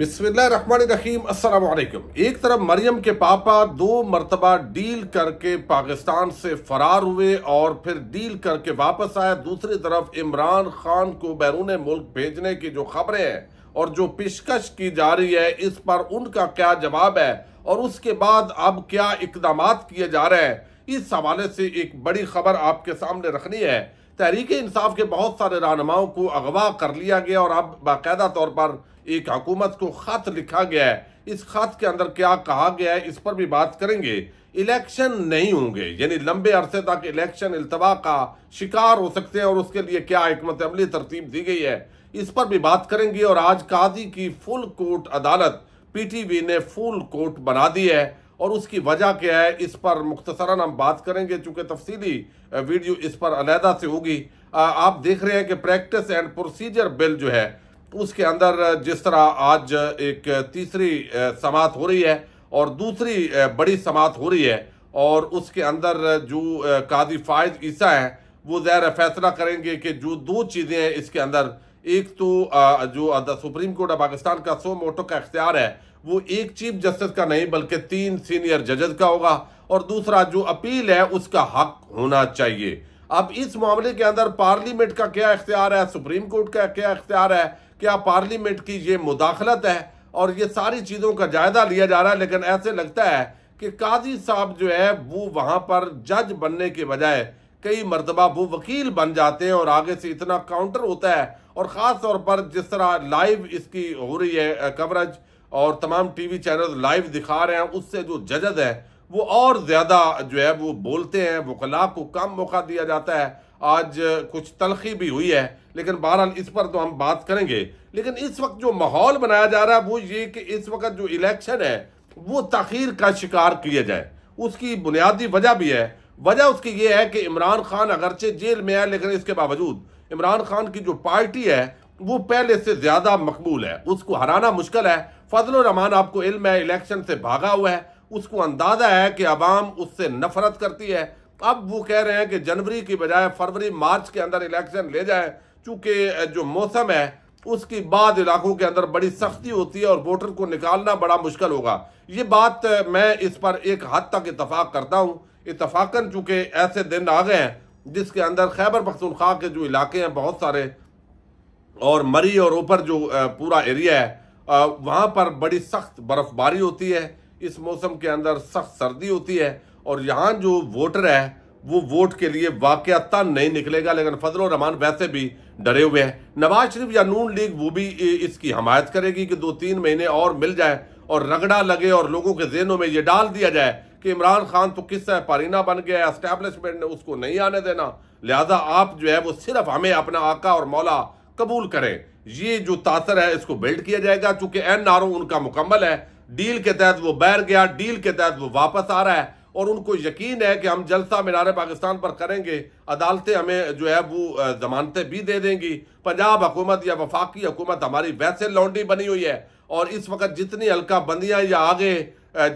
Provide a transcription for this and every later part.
अस्सलाम वालेकुम एक तरफ मरियम के पापा दो मरतबा डील करके पाकिस्तान से फरार हुए और फिर डील करके वापस आए दूसरी तरफ इमरान खान को बैरून मुल्क भेजने की जो खबरें हैं और जो पेशकश की जा रही है इस पर उनका क्या जवाब है और उसके बाद अब क्या इकदाम किए जा रहे हैं इस हवाले से एक बड़ी खबर आपके सामने रखनी है तहरीक इंसाफ के बहुत सारे रहनुमाओं को अगवा कर लिया गया और अब बाकायदा तौर पर एक हकूमत को खत लिखा गया है इस खत के अंदर क्या कहा गया है इस पर भी बात करेंगे इलेक्शन नहीं होंगे यानी लंबे अरसे तक इलेक्शन अल्तवा का शिकार हो सकते हैं और उसके लिए क्या हमत अमली तरतीब दी गई है इस पर भी बात करेंगे और आज काजी की फुल कोर्ट अदालत पीटीवी ने फुल कोर्ट बना दी है और उसकी वजह क्या है इस पर मुख्तसरा हम बात करेंगे चूंकि तफसीली वीडियो इस पर अलहदा से होगी आप देख रहे हैं कि प्रैक्टिस एंड प्रोसीजर बिल जो है उसके अंदर जिस तरह आज एक तीसरी समात हो रही है और दूसरी बड़ी समात हो रही है और उसके अंदर जो कादी फायद ईसा है वो ज़ाहिर फैसला करेंगे कि जो दो चीज़ें हैं इसके अंदर एक तो जो the Supreme Court of Pakistan का सो मोटो का इख्तियार है वो एक चीफ जस्टिस का नहीं बल्कि तीन सीनियर जजेस का होगा और दूसरा जो अपील है उसका हक होना चाहिए अब इस मामले के अंदर पार्लियामेंट का क्या इख्तियार है सुप्रीम कोर्ट का क्या इख्तियार है क्या पार्लियामेंट की ये मुदाखलत है और ये सारी चीज़ों का जायज़ा लिया जा रहा है लेकिन ऐसे लगता है कि काजी साहब जो है वो वहाँ पर जज बनने के बजाय कई मरतबा वो वकील बन जाते हैं और आगे से इतना काउंटर होता है और ख़ास तौर पर जिस तरह लाइव इसकी हो रही है कवरेज और तमाम टी वी चैनल लाइव दिखा रहे हैं उससे जो जजद है वो और ज़्यादा जो है वो बोलते हैं वकला को कम मौका दिया जाता है आज कुछ तलखी भी हुई है लेकिन बहरहाल इस पर तो हम बात करेंगे लेकिन इस वक्त जो माहौल बनाया जा रहा है वो ये कि इस वक्त जो इलेक्शन है वो तखीर का शिकार किया जाए उसकी बुनियादी वजह भी है वजह उसकी ये है कि इमरान खान अगरचे जेल में है लेकिन इसके बावजूद इमरान खान की जो पार्टी है वो पहले से ज़्यादा मकबूल है उसको हराना मुश्किल है फजल रहमान आपको इल्म है इलेक्शन से भागा हुआ है उसको अंदाज़ा है कि आवाम उससे नफरत करती है अब वो कह रहे हैं कि जनवरी की बजाय फरवरी मार्च के अंदर इलेक्शन ले जाए चूंकि जो मौसम है उसकी बाद इलाकों के अंदर बड़ी सख्ती होती है और वोटर को निकालना बड़ा मुश्किल होगा ये बात मैं इस पर एक हद तक इतफाक़ करता हूँ इतफाक़न चूंकि ऐसे दिन आ गए हैं जिसके अंदर खैबर पख्तनख्वा के जो इलाके हैं बहुत सारे और मरी और ऊपर जो पूरा एरिया है वहाँ पर बड़ी सख्त बर्फ़बारी होती है इस मौसम के अंदर सख्त सर्दी होती है और यहाँ जो वोटर है वो वोट के लिए वाकता नहीं निकलेगा लेकिन फजल रहमान वैसे भी डरे हुए हैं नवाज शरीफ या नून लीग वो भी इसकी हमायत करेगी कि दो तीन महीने और मिल जाए और रगड़ा लगे और लोगों के जहनों में ये डाल दिया जाए कि इमरान खान तो किस्सा पारीना बन गया है इस्टेब्लिशमेंट ने उसको नहीं आने देना लिहाजा आप जो है वो सिर्फ हमें अपना आका और मौला कबूल करें ये जो तासर है इसको बिल्ड किया जाएगा चूंकि एन आर उनका मुकम्मल है डील के तहत वो बैर गया डील के तहत वो वापस आ रहा है और उनको यकीन है कि हम जलसा मीनार पाकिस्तान पर करेंगे अदालतें हमें जो है वो जमानतें भी दे देंगी पंजाब हुकूमत या वफाकी हुकूमत हमारी वैसे लौंडी बनी हुई है और इस वक्त जितनी हल्का बंदियाँ या आगे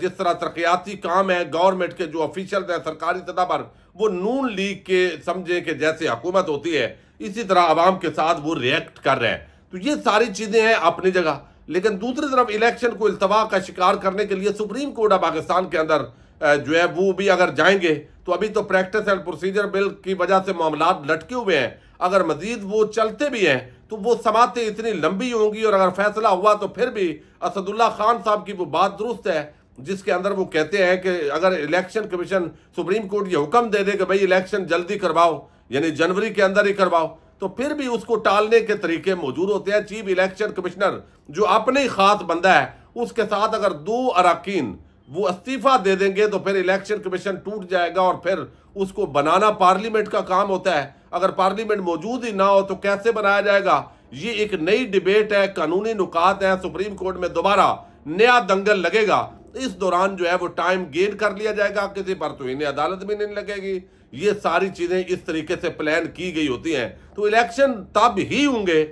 जिस तरह तरक्याती काम है गवर्नमेंट के जो ऑफिशियल हैं सरकारी सतह पर वो नून लीग के समझे कि जैसे हुकूमत होती है इसी तरह आवाम के साथ वो रिएक्ट कर रहे हैं तो ये सारी चीज़ें हैं अपनी जगह लेकिन दूसरी तरफ इलेक्शन को अल्तवा का शिकार करने के लिए सुप्रीम कोर्ट ऑफ पाकिस्तान के अंदर जो है वो भी अगर जाएंगे तो अभी तो प्रैक्टिस एंड प्रोसीजर बिल की वजह से मामला लटके हुए हैं अगर मजीद वो चलते भी हैं तो वो समातें इतनी लंबी होंगी और अगर फैसला हुआ तो फिर भी असदुल्ला खान साहब की वो बात दुरुस्त है जिसके अंदर वो कहते हैं कि अगर इलेक्शन कमीशन सुप्रीम कोर्ट ये हुक्म दे दे कि भाई इलेक्शन जल्दी करवाओ यानी जनवरी के अंदर ही करवाओ तो फिर भी उसको टालने के तरीके मौजूद होते हैं चीफ इलेक्शन कमिश्नर जो अपने ही खास बंदा है उसके साथ अगर दो अरकान वो इस्तीफा दे देंगे तो फिर इलेक्शन कमीशन टूट जाएगा और फिर उसको बनाना पार्लियामेंट का काम होता है अगर पार्लियामेंट मौजूद ही ना हो तो कैसे बनाया जाएगा ये एक नई डिबेट है कानूनी नुकात है सुप्रीम कोर्ट में दोबारा नया दंगल लगेगा इस दौरान जो है वो टाइम गेन कर लिया जाएगा किसी पर तो इन्हें अदालत भी नहीं लगेगी ये सारी चीजें इस तरीके से प्लान की गई होती हैं तो इलेक्शन तब ही होंगे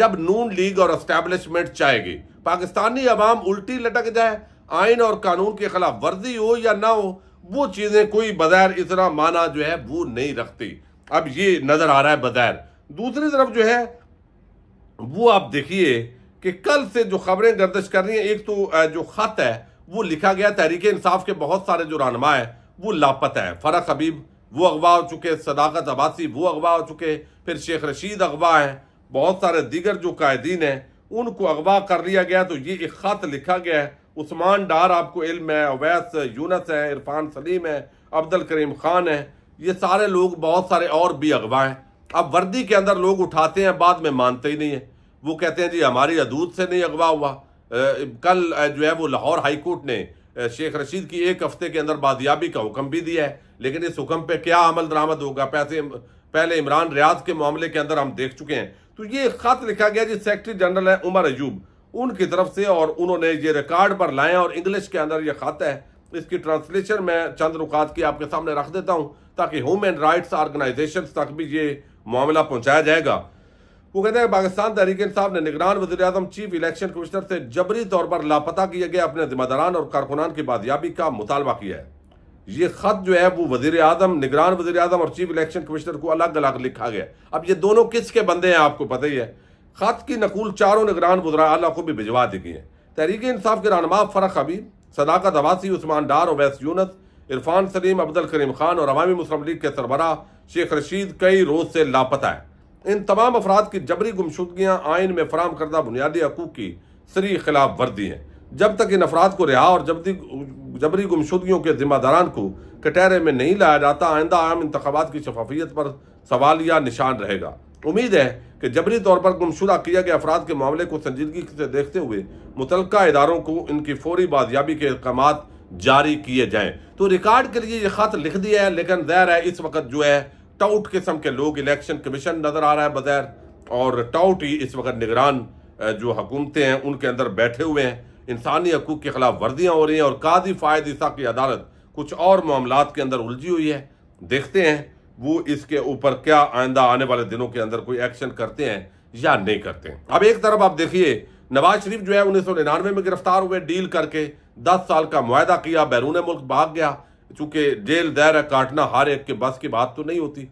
जब नून लीग और एस्टेब्लिशमेंट चाहेगी पाकिस्तानी अवाम उल्टी लटक जाए आइन और कानून के खिलाफ वर्जी हो या ना हो वो चीज़ें कोई बगैर इतना माना जो है वो नहीं रखती अब ये नज़र आ रहा है बगैर दूसरी तरफ जो है वो आप देखिए कि कल से जो खबरें गर्दश कर रही हैं एक तो जो ख़त है वो लिखा गया तहरीक इंसाफ के बहुत सारे जो रहनमा है वो लापता है फ़रक हबीब वो अगवा हो चुके सदाकत अबासी वो अगवा हो चुके फिर शेख रशीद अगवा हैं बहुत सारे दीगर जो कायदीन हैं उनको अगवा कर लिया गया तो ये एक ख़त लिखा गया है उस्मान डार आपको इल्म है अवैस यूनस है इरफान सलीम है अब्दुल करीम खान है ये सारे लोग बहुत सारे और भी अगवा हैं अब वर्दी के अंदर लोग उठाते हैं बाद में मानते ही नहीं है वो कहते हैं जी हमारी अदूत से नहीं अगवा हुआ कल जो है वो लाहौर हाई कोर्ट ने शेख रशीद की एक हफ्ते के अंदर बाजियाबी का हुक्म भी दिया है लेकिन इस हुक्म पे क्या अमल दरामद होगा पैसे पहले इमरान रियाज के मामले के अंदर हम देख चुके हैं तो ये खत लिखा गया जी सेक्रेटरी जनरल है उमर अयूब उनकी तरफ से और उन्होंने ये रिकॉर्ड पर लाए और इंग्लिश के अंदर ये खाता है इसकी ट्रांसलेशन मैं चंद रुकात की आपके सामने रख देता हूँ ताकि ह्यूमन राइट्स ऑर्गेनाइजेशन तक भी ये मामला पहुँचाया जाएगा वो कहते हैं पाकिस्तान तहरीक इंसाफ ने निगरान वजी अजम चीफ इलेक्शन कमिश्नर से जबरी तौर पर लापता किए गए अपने जिम्मेदारान और कारकुनान की बाजियाबी का मुतालबा किया है ये खत जो है वो वजीर अजम निगरान वजी अजम और चीफ इलेक्शन कमिश्नर को अलग अलग लिखा गया अब ये दोनों किसके बंदे हैं आपको पता ही है ख़त की नकुल चारों निगरान बुजरा आला को भी भिजवा दी गई है तहरीक इंसाफ के रहनमा फ़रक हबीब सदाकत अबासी उस्मान डार और यूनस इरफान सलीम अब्दुल करीम खान और अवामी मुस्लिम लीग के सरबरा शेख रशीद कई रोज़ से लापता है इन तमाम अफराद की जबरी गुमशुदगियाँ आइन में फराम करदा बुनियादी हकूक़ की सरी खिलाफ वर्दी है जब तक इन अफराद को रिहा और जबरी जबरी गुमशुदगियों के जिम्मेदारान को कटहरे में नहीं लाया जाता आइंदा आम इंतबात की शफाफियत पर सवाल या निशान रहेगा उम्मीद है कि जबरी तौर पर गुमशुदा किए गए अफराद के मामले को संजीदगी से देखते हुए मुतल इदारों को इनकी फौरी बाजियाबी के अहकाम जारी किए जाएं तो रिकॉर्ड के लिए ये खत लिख दिया है लेकिन जहर है इस वक्त जो है टाउट किस्म के लोग इलेक्शन कमीशन नज़र आ रहा है बज़ैर और टाउट ही इस वक्त निगरान जो हुकूमतें हैं उनके अंदर बैठे हुए हैं इंसानी हकूक़ के खिलाफ वर्दियाँ हो रही हैं और काजी फ़ायद ईसा की अदालत कुछ और मामला के अंदर उलझी हुई है देखते हैं वो इसके ऊपर क्या आइंदा आने वाले दिनों के अंदर कोई एक्शन करते हैं या नहीं करते हैं अब एक तरफ आप देखिए नवाज शरीफ जो है उन्नीस सौ निन्यानवे में गिरफ्तार हुए डील करके दस साल का माहा किया बैरून मुल्क भाग गया चूंकि जेल दैर काटना हर एक के बस की बात तो नहीं होती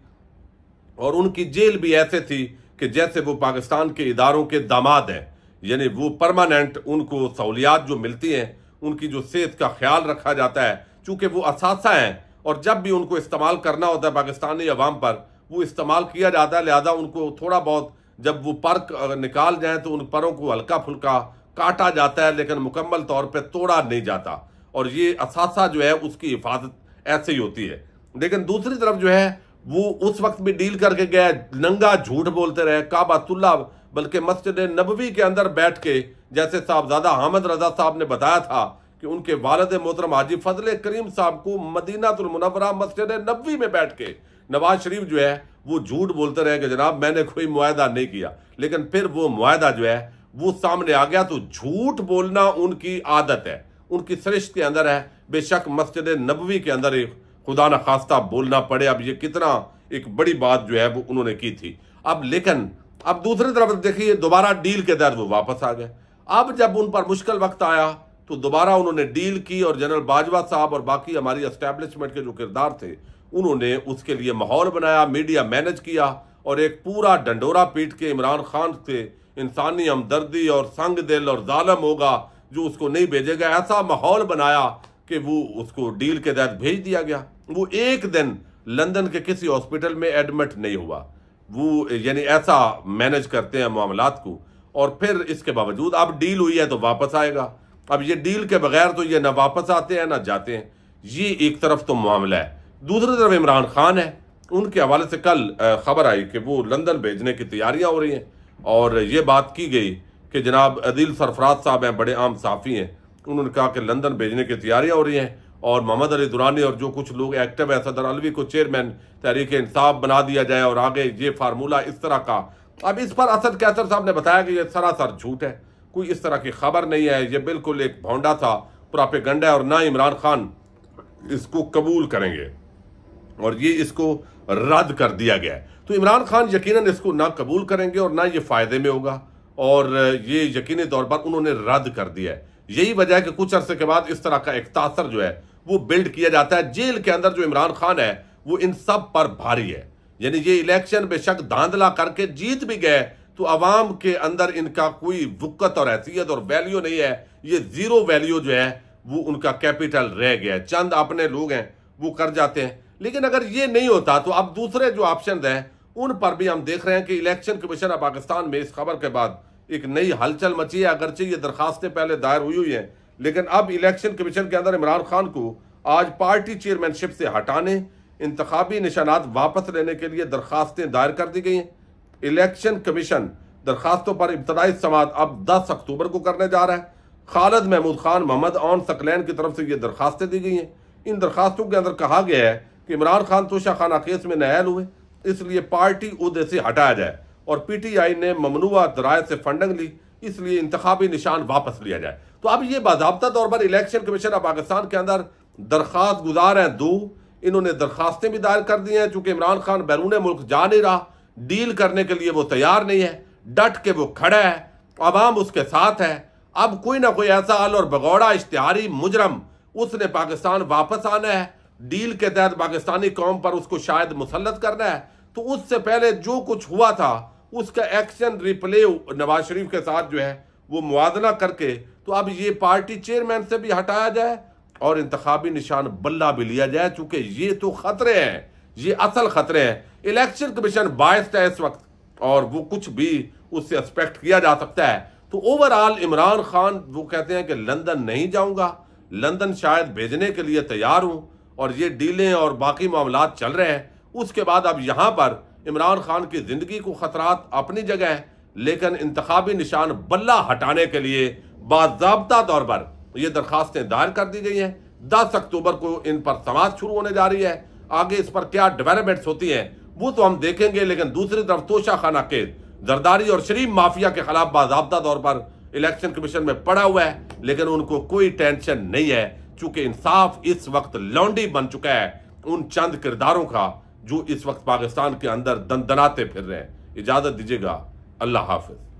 और उनकी जेल भी ऐसे थी कि जैसे वो पाकिस्तान के इदारों के दामाद हैं यानी वो परमानेंट उनको सहूलियात जो मिलती हैं उनकी जो सेहत का ख्याल रखा जाता है चूंकि वो असासा हैं और जब भी उनको इस्तेमाल करना होता है पाकिस्तानी अवाम पर वो इस्तेमाल किया जाता है लिहाजा उनको थोड़ा बहुत जब वो पर निकाल जाए तो उन परों को हल्का फुल्का काटा जाता है लेकिन मुकम्मल तौर पर तोड़ा नहीं जाता और ये असासा जो है उसकी हिफाजत ऐसे ही होती है लेकिन दूसरी तरफ जो है वो उस वक्त भी डील करके गया नंगा झूठ बोलते रहे काबातुल्ला बल्कि मस्जिद नबवी के अंदर बैठ के जैसे साहबजादा हामद रजा साहब ने बताया था कि उनके वालद मोहतरम हाजी फजल करीम साहब को मदीनातुलमनवरा मस्जिद नबी में बैठ के नवाज शरीफ जो है वो झूठ बोलते रहे कि जनाब मैंने कोई मुआदा नहीं किया लेकिन फिर वो माहा जो है वो सामने आ गया तो झूठ बोलना उनकी आदत है उनकी सरिश्त के अंदर है बेशक मस्जिद नबवी के अंदर एक खुदा न खास्ता बोलना पड़े अब ये कितना एक बड़ी बात जो है वो उन्होंने की थी अब लेकिन अब दूसरी तरफ देखिए दोबारा डील के तहत वो वापस आ गए अब जब उन पर मुश्किल वक्त आया तो दोबारा उन्होंने डील की और जनरल बाजवा साहब और बाकी हमारी एस्टेब्लिशमेंट के जो किरदार थे उन्होंने उसके लिए माहौल बनाया मीडिया मैनेज किया और एक पूरा डंडोरा पीट के इमरान खान से इंसानी हमदर्दी और संग दिल और ालम होगा जो उसको नहीं भेजेगा ऐसा माहौल बनाया कि वो उसको डील के तहत भेज दिया गया वो एक दिन लंदन के किसी हॉस्पिटल में एडमिट नहीं हुआ वो यानी ऐसा मैनेज करते हैं मामला को और फिर इसके बावजूद अब डील हुई है तो वापस आएगा अब ये डील के बगैर तो ये ना वापस आते हैं ना जाते हैं ये एक तरफ तो मामला है दूसरी तरफ इमरान खान है उनके हवाले से कल खबर आई कि वो लंदन भेजने की तैयारियां हो रही हैं और ये बात की गई कि जनाब अदील सरफराज साहब हैं बड़े आम साफ़ी हैं उन्होंने कहा कि लंदन भेजने की तैयारियां हो रही हैं और मोहम्मद अली दुरानी और जो कुछ लोग एक्टिव है सदर अलवी को चेयरमैन तहरीक इंसाफ बना दिया जाए और आगे ये फार्मूला इस तरह का अब इस पर असद कैसर साहब ने बताया कि यह सरासर झूठ है कोई इस तरह की खबर नहीं है ये बिल्कुल एक भौंडा था गंडा है और ना इमरान खान इसको कबूल करेंगे और ये इसको रद्द कर दिया गया है तो इमरान खान यकीनन इसको ना कबूल करेंगे और ना ये फ़ायदे में होगा और ये यकीनी तौर पर उन्होंने रद्द कर दिया है यही वजह है कि कुछ अरसे के बाद इस तरह का एक तासर जो है वो बिल्ड किया जाता है जेल के अंदर जो इमरान खान है वो इन सब पर भारी है यानी ये इलेक्शन बेशक धांधला करके जीत भी गए तो आवाम के अंदर इनका कोई वक़्त और हैसियत और वैल्यू नहीं है ये ज़ीरो वैल्यू जो है वो उनका कैपिटल रह गया है चंद अपने लोग हैं वो कर जाते हैं लेकिन अगर ये नहीं होता तो अब दूसरे जो ऑप्शन हैं उन पर भी हम देख रहे हैं कि इलेक्शन कमीशन ऑफ पाकिस्तान में इस खबर के बाद एक नई हलचल मची है अगरचे ये दरखास्तें पहले दायर हुई हुई हैं लेकिन अब इलेक्शन कमीशन के अंदर इमरान खान को आज पार्टी चेयरमैनशिप से हटाने इंतबी निशानात वापस लेने के लिए दरखास्तें दायर कर दी गई हैं इलेक्शन कमीशन दरखास्तों पर इब्तदाई समात अब दस अक्टूबर को करने जा रहा है खालद महमूद खान मोहम्मद ऑन सकलैन की तरफ से ये दरखास्तें दी गई हैं इन दरखास्तों के अंदर कहा गया है कि इमरान खान तोशा खाना केस में नायल हुए इसलिए पार्टी उदे से हटाया जाए और पी टी आई ने ममनुआ दराय से फंडिंग ली इसलिए इंतबी निशान वापस लिया जाए तो अब ये बाबा तौर पर इलेक्शन कमीशन अब पाकिस्तान के अंदर दरख्वास्त गुजार हैं दो इन्होंने दरखास्तें भी दायर कर दी हैं चूँकि इमरान खान बैरून मुल्क जा नहीं रहा डील करने के लिए वो तैयार नहीं है डट के वो खड़ा है आवाम उसके साथ है अब कोई ना कोई ऐसा अल और भगौड़ा इश्तहारी मुजरम उसने पाकिस्तान वापस आना है डील के तहत पाकिस्तानी कौम पर उसको शायद मुसलत करना है तो उससे पहले जो कुछ हुआ था उसका एक्शन रिप्ले नवाज शरीफ के साथ जो है वो मुआजना करके तो अब ये पार्टी चेयरमैन से भी हटाया जाए और इंतबी निशान बल्ला भी लिया जाए चूंकि ये तो ख़तरे हैं ये असल ख़तरे हैं इलेक्शन कमीशन बायस्ड है इस वक्त और वो कुछ भी उससे एक्सपेक्ट किया जा सकता है तो ओवरऑल इमरान खान वो कहते हैं कि लंदन नहीं जाऊंगा लंदन शायद भेजने के लिए तैयार हूं और ये डीलें और बाकी मामला चल रहे हैं उसके बाद अब यहाँ पर इमरान खान की ज़िंदगी को खतरा अपनी जगह है लेकिन इंतबी निशान बल्ला हटाने के लिए बाबा तौर पर ये दरखास्तें दायर कर दी गई हैं दस अक्टूबर को इन पर समाज शुरू होने जा रही है आगे इस पर क्या डेवलपमेंट्स होती हैं वो तो हम देखेंगे लेकिन दूसरी तरफ तोशा खाना केस जरदारी और शरीफ माफिया के खिलाफ बाबा तौर पर इलेक्शन कमीशन में पड़ा हुआ है लेकिन उनको कोई टेंशन नहीं है चूंकि इंसाफ इस वक्त लौंडी बन चुका है उन चंद किरदारों का जो इस वक्त पाकिस्तान के अंदर दन दनाते फिर रहे हैं इजाजत दीजिएगा अल्लाह हाफिज